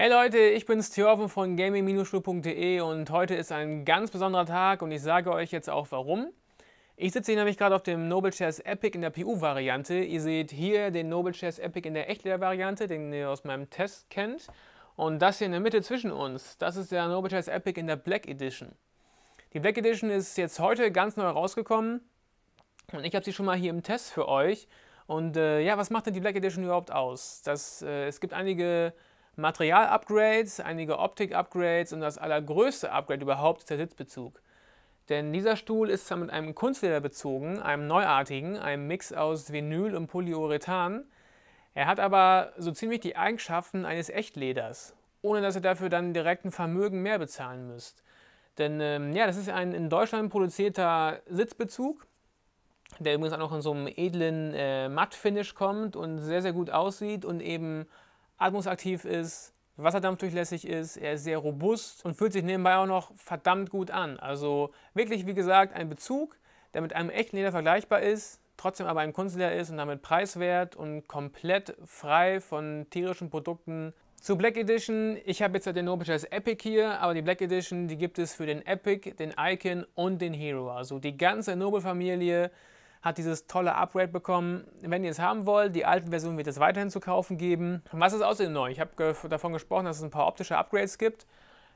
Hey Leute, ich bin's Thjörven von gaming-schule.de und heute ist ein ganz besonderer Tag und ich sage euch jetzt auch warum. Ich sitze hier nämlich gerade auf dem Noble Chess Epic in der PU-Variante. Ihr seht hier den Noble Chess Epic in der Echtleder-Variante, den ihr aus meinem Test kennt. Und das hier in der Mitte zwischen uns, das ist der Noble Chess Epic in der Black Edition. Die Black Edition ist jetzt heute ganz neu rausgekommen und ich habe sie schon mal hier im Test für euch. Und äh, ja, was macht denn die Black Edition überhaupt aus? Das, äh, es gibt einige Material-Upgrades, einige Optik-Upgrades und das allergrößte Upgrade überhaupt ist der Sitzbezug. Denn dieser Stuhl ist zwar mit einem Kunstleder bezogen, einem neuartigen, einem Mix aus Vinyl und Polyurethan. Er hat aber so ziemlich die Eigenschaften eines Echtleders, ohne dass ihr dafür dann direkt ein Vermögen mehr bezahlen müsst. Denn ähm, ja, das ist ein in Deutschland produzierter Sitzbezug, der übrigens auch noch in so einem edlen äh, Matt-Finish kommt und sehr, sehr gut aussieht und eben atmungsaktiv ist, wasserdampfdurchlässig ist, er ist sehr robust und fühlt sich nebenbei auch noch verdammt gut an. Also wirklich, wie gesagt, ein Bezug, der mit einem echten Leder vergleichbar ist, trotzdem aber ein Kunstleder ist und damit preiswert und komplett frei von tierischen Produkten. Zu Black Edition, ich habe jetzt den No Purchase Epic hier, aber die Black Edition, die gibt es für den Epic, den Icon und den Hero. Also die ganze nobel familie hat dieses tolle Upgrade bekommen. Wenn ihr es haben wollt, die alten Versionen wird es weiterhin zu kaufen geben. Was ist außerdem neu? Ich habe ge davon gesprochen, dass es ein paar optische Upgrades gibt.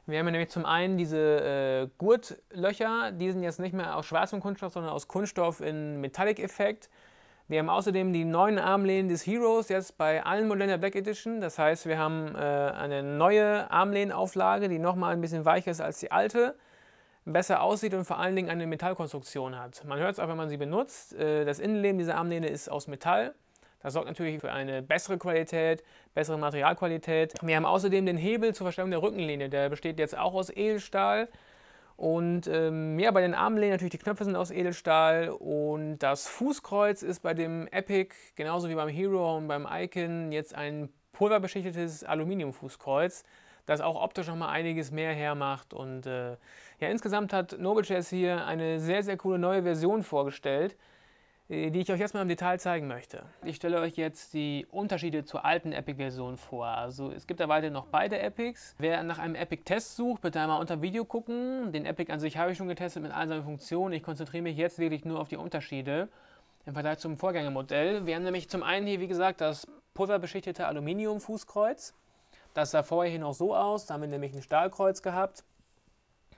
Wir haben nämlich zum einen diese äh, Gurtlöcher, die sind jetzt nicht mehr aus schwarzem Kunststoff, sondern aus Kunststoff in Metallic-Effekt. Wir haben außerdem die neuen Armlehnen des Heroes jetzt bei allen Modellen der Black Edition. Das heißt, wir haben äh, eine neue Armlehnenauflage, die nochmal ein bisschen weicher ist als die alte besser aussieht und vor allen Dingen eine Metallkonstruktion hat. Man hört es auch, wenn man sie benutzt. Äh, das Innenleben dieser Armlehne ist aus Metall. Das sorgt natürlich für eine bessere Qualität, bessere Materialqualität. Wir haben außerdem den Hebel zur Verstellung der Rückenlehne. Der besteht jetzt auch aus Edelstahl. Und ähm, ja, bei den Armlehnen natürlich die Knöpfe sind aus Edelstahl und das Fußkreuz ist bei dem Epic, genauso wie beim Hero und beim Icon, jetzt ein pulverbeschichtetes Aluminiumfußkreuz das auch optisch noch mal einiges mehr hermacht. Und äh, ja, insgesamt hat Nobelchess hier eine sehr, sehr coole neue Version vorgestellt, äh, die ich euch erstmal im Detail zeigen möchte. Ich stelle euch jetzt die Unterschiede zur alten Epic-Version vor. Also es gibt da weiterhin noch beide Epics. Wer nach einem Epic-Test sucht, bitte einmal unter Video gucken. Den Epic an sich habe ich schon getestet mit all seinen Funktionen. Ich konzentriere mich jetzt wirklich nur auf die Unterschiede im Vergleich zum Vorgängermodell. Wir haben nämlich zum einen hier, wie gesagt, das pulverbeschichtete Aluminium-Fußkreuz. Das sah vorher hier noch so aus, da haben wir nämlich ein Stahlkreuz gehabt,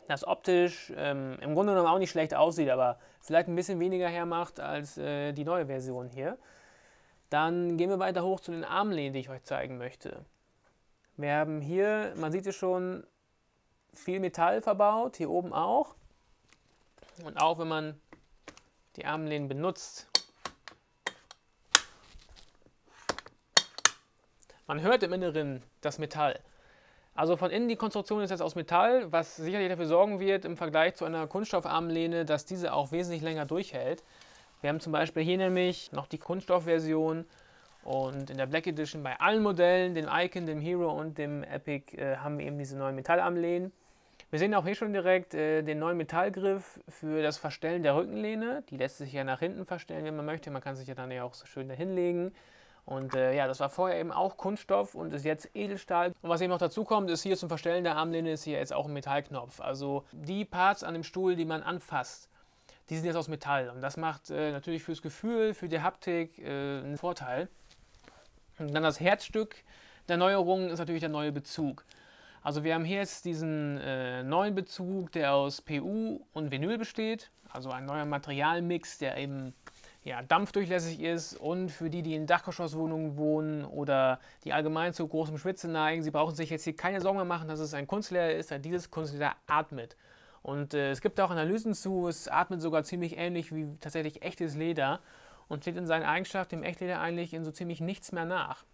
das optisch ähm, im Grunde genommen auch nicht schlecht aussieht, aber vielleicht ein bisschen weniger hermacht als äh, die neue Version hier. Dann gehen wir weiter hoch zu den Armlehnen, die ich euch zeigen möchte. Wir haben hier, man sieht es schon, viel Metall verbaut, hier oben auch. Und auch wenn man die Armlehnen benutzt, Man hört im Inneren das Metall. Also von innen die Konstruktion ist jetzt aus Metall, was sicherlich dafür sorgen wird im Vergleich zu einer Kunststoffarmlehne, dass diese auch wesentlich länger durchhält. Wir haben zum Beispiel hier nämlich noch die Kunststoffversion und in der Black Edition bei allen Modellen, dem Icon, dem Hero und dem Epic, äh, haben wir eben diese neuen Metallarmlehnen. Wir sehen auch hier schon direkt äh, den neuen Metallgriff für das Verstellen der Rückenlehne. Die lässt sich ja nach hinten verstellen, wenn man möchte. Man kann sich ja dann ja auch so schön dahinlegen. hinlegen. Und äh, ja, das war vorher eben auch Kunststoff und ist jetzt Edelstahl. Und was eben noch dazu kommt, ist hier zum Verstellen der Armlehne ist hier jetzt auch ein Metallknopf. Also die Parts an dem Stuhl, die man anfasst, die sind jetzt aus Metall. Und das macht äh, natürlich fürs Gefühl, für die Haptik äh, einen Vorteil. Und dann das Herzstück der Neuerung ist natürlich der neue Bezug. Also wir haben hier jetzt diesen äh, neuen Bezug, der aus PU und Vinyl besteht. Also ein neuer Materialmix, der eben ja, dampfdurchlässig ist und für die, die in Dachgeschosswohnungen wohnen oder die allgemein zu großem Schwitzen neigen, sie brauchen sich jetzt hier keine Sorgen mehr machen, dass es ein Kunstleder ist, da dieses Kunstleder atmet. Und äh, es gibt auch Analysen zu, es atmet sogar ziemlich ähnlich wie tatsächlich echtes Leder und steht in seinen Eigenschaften dem Echtleder eigentlich in so ziemlich nichts mehr nach.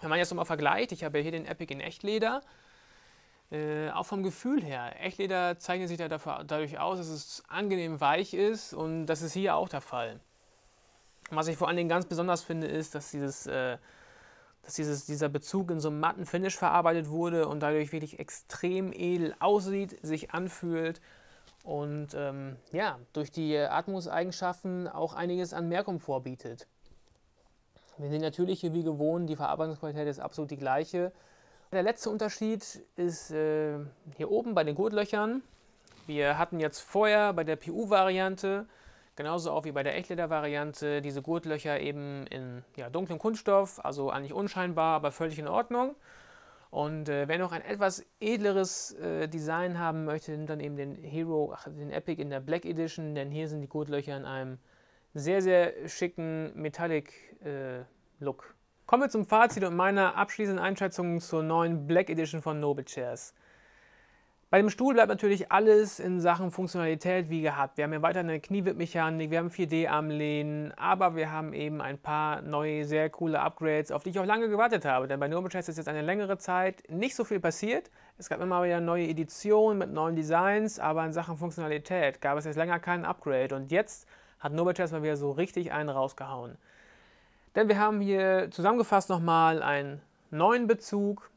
Wenn man jetzt nochmal vergleicht, ich habe ja hier den Epic in Echtleder, äh, auch vom Gefühl her. Echtleder zeichnet sich ja dafür, dadurch aus, dass es angenehm weich ist und das ist hier auch der Fall. Was ich vor allen Dingen ganz besonders finde, ist, dass dieses, äh, dass dieses, dieser Bezug in so einem matten Finish verarbeitet wurde und dadurch wirklich extrem edel aussieht, sich anfühlt und ähm, ja, durch die Atmungseigenschaften auch einiges an Mehrkomfort bietet. Wir sehen natürlich hier wie gewohnt, die Verarbeitungsqualität ist absolut die gleiche. Der letzte Unterschied ist äh, hier oben bei den Gurtlöchern. Wir hatten jetzt vorher bei der PU-Variante Genauso auch wie bei der Echtleder-Variante diese Gurtlöcher eben in ja, dunklem Kunststoff, also eigentlich unscheinbar, aber völlig in Ordnung. Und äh, wer noch ein etwas edleres äh, Design haben möchte, nimmt dann eben den Hero, ach, den Epic in der Black Edition, denn hier sind die Gurtlöcher in einem sehr, sehr schicken Metallic-Look. Äh, Kommen wir zum Fazit und meiner abschließenden Einschätzung zur neuen Black Edition von Noble Chairs. Bei dem Stuhl bleibt natürlich alles in Sachen Funktionalität wie gehabt. Wir haben ja weiter eine Kniewippmechanik, wir haben 4D-Armlehnen, aber wir haben eben ein paar neue, sehr coole Upgrades, auf die ich auch lange gewartet habe. Denn bei Nurban Chess ist jetzt eine längere Zeit nicht so viel passiert. Es gab immer wieder neue Editionen mit neuen Designs, aber in Sachen Funktionalität gab es jetzt länger keinen Upgrade. Und jetzt hat Nurban Chess mal wieder so richtig einen rausgehauen. Denn wir haben hier zusammengefasst nochmal einen neuen Bezug,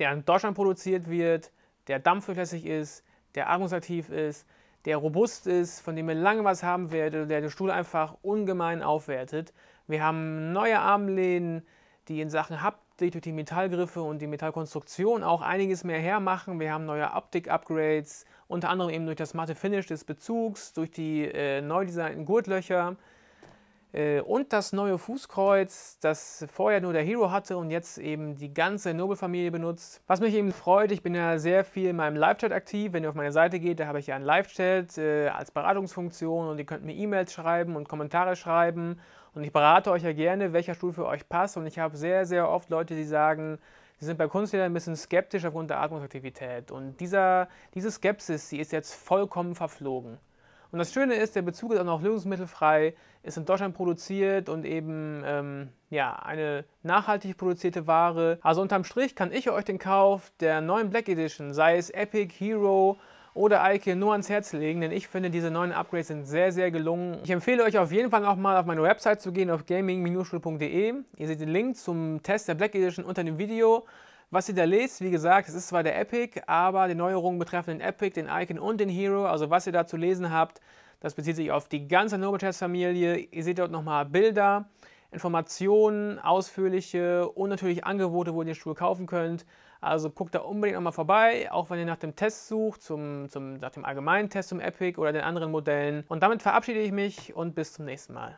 der in Deutschland produziert wird der dampfdurchlässig ist, der atmungsaktiv ist, der robust ist, von dem ihr lange was haben werdet, der den Stuhl einfach ungemein aufwertet. Wir haben neue Armlehnen, die in Sachen Haptik durch die Metallgriffe und die Metallkonstruktion auch einiges mehr hermachen. Wir haben neue Optik-Upgrades, unter anderem eben durch das matte Finish des Bezugs, durch die äh, neu designten Gurtlöcher. Äh, und das neue Fußkreuz, das vorher nur der Hero hatte und jetzt eben die ganze Nobelfamilie benutzt. Was mich eben freut, ich bin ja sehr viel in meinem Live-Chat aktiv. Wenn ihr auf meine Seite geht, da habe ich ja einen Live-Chat äh, als Beratungsfunktion und ihr könnt mir E-Mails schreiben und Kommentare schreiben. Und ich berate euch ja gerne, welcher Stuhl für euch passt. Und ich habe sehr, sehr oft Leute, die sagen, Sie sind bei Kunstliedern ein bisschen skeptisch aufgrund der Atmungsaktivität. Und dieser, diese Skepsis, die ist jetzt vollkommen verflogen. Und das Schöne ist, der Bezug ist auch noch lösungsmittelfrei, ist in Deutschland produziert und eben ähm, ja, eine nachhaltig produzierte Ware. Also unterm Strich kann ich euch den Kauf der neuen Black Edition, sei es Epic, Hero oder Ike, nur ans Herz legen, denn ich finde, diese neuen Upgrades sind sehr, sehr gelungen. Ich empfehle euch auf jeden Fall nochmal auf meine Website zu gehen, auf gaming-schule.de. Ihr seht den Link zum Test der Black Edition unter dem Video. Was ihr da lest, wie gesagt, es ist zwar der Epic, aber die Neuerungen betreffen den Epic, den Icon und den Hero. Also was ihr da zu lesen habt, das bezieht sich auf die ganze Noble Chess familie Ihr seht dort nochmal Bilder, Informationen, ausführliche und natürlich Angebote, wo ihr den Stuhl kaufen könnt. Also guckt da unbedingt nochmal vorbei, auch wenn ihr nach dem Test sucht, zum, zum, nach dem allgemeinen Test zum Epic oder den anderen Modellen. Und damit verabschiede ich mich und bis zum nächsten Mal.